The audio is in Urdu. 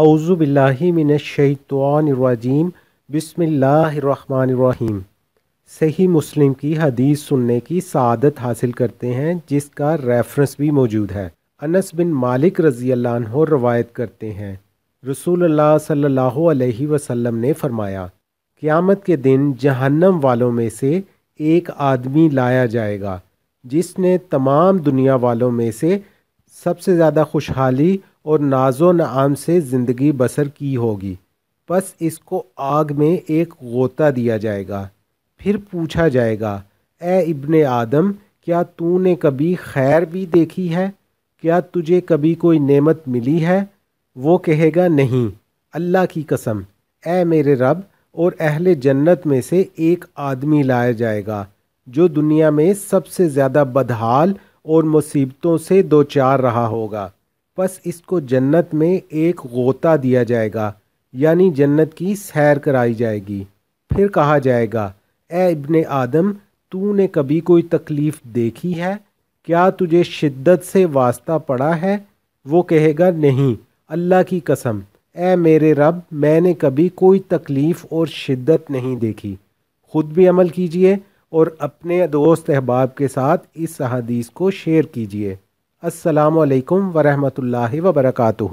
اعوذ باللہ من الشیطان الرجیم بسم اللہ الرحمن الرحیم صحیح مسلم کی حدیث سننے کی سعادت حاصل کرتے ہیں جس کا ریفرنس بھی موجود ہے انس بن مالک رضی اللہ عنہ روایت کرتے ہیں رسول اللہ صلی اللہ علیہ وسلم نے فرمایا قیامت کے دن جہنم والوں میں سے ایک آدمی لایا جائے گا جس نے تمام دنیا والوں میں سے سب سے زیادہ خوشحالی اور ناز و نعام سے زندگی بسر کی ہوگی بس اس کو آگ میں ایک غوطہ دیا جائے گا پھر پوچھا جائے گا اے ابن آدم کیا تو نے کبھی خیر بھی دیکھی ہے کیا تجھے کبھی کوئی نعمت ملی ہے وہ کہے گا نہیں اللہ کی قسم اے میرے رب اور اہل جنت میں سے ایک آدمی لایا جائے گا جو دنیا میں سب سے زیادہ بدحال اور مصیبتوں سے دو چار رہا ہوگا بس اس کو جنت میں ایک غوطہ دیا جائے گا یعنی جنت کی سیر کرائی جائے گی پھر کہا جائے گا اے ابن آدم تو نے کبھی کوئی تکلیف دیکھی ہے کیا تجھے شدت سے واسطہ پڑا ہے وہ کہے گا نہیں اللہ کی قسم اے میرے رب میں نے کبھی کوئی تکلیف اور شدت نہیں دیکھی خود بھی عمل کیجئے اور اپنے دوست احباب کے ساتھ اس حدیث کو شیئر کیجیے السلام علیکم ورحمۃ اللہ وبرکاتہ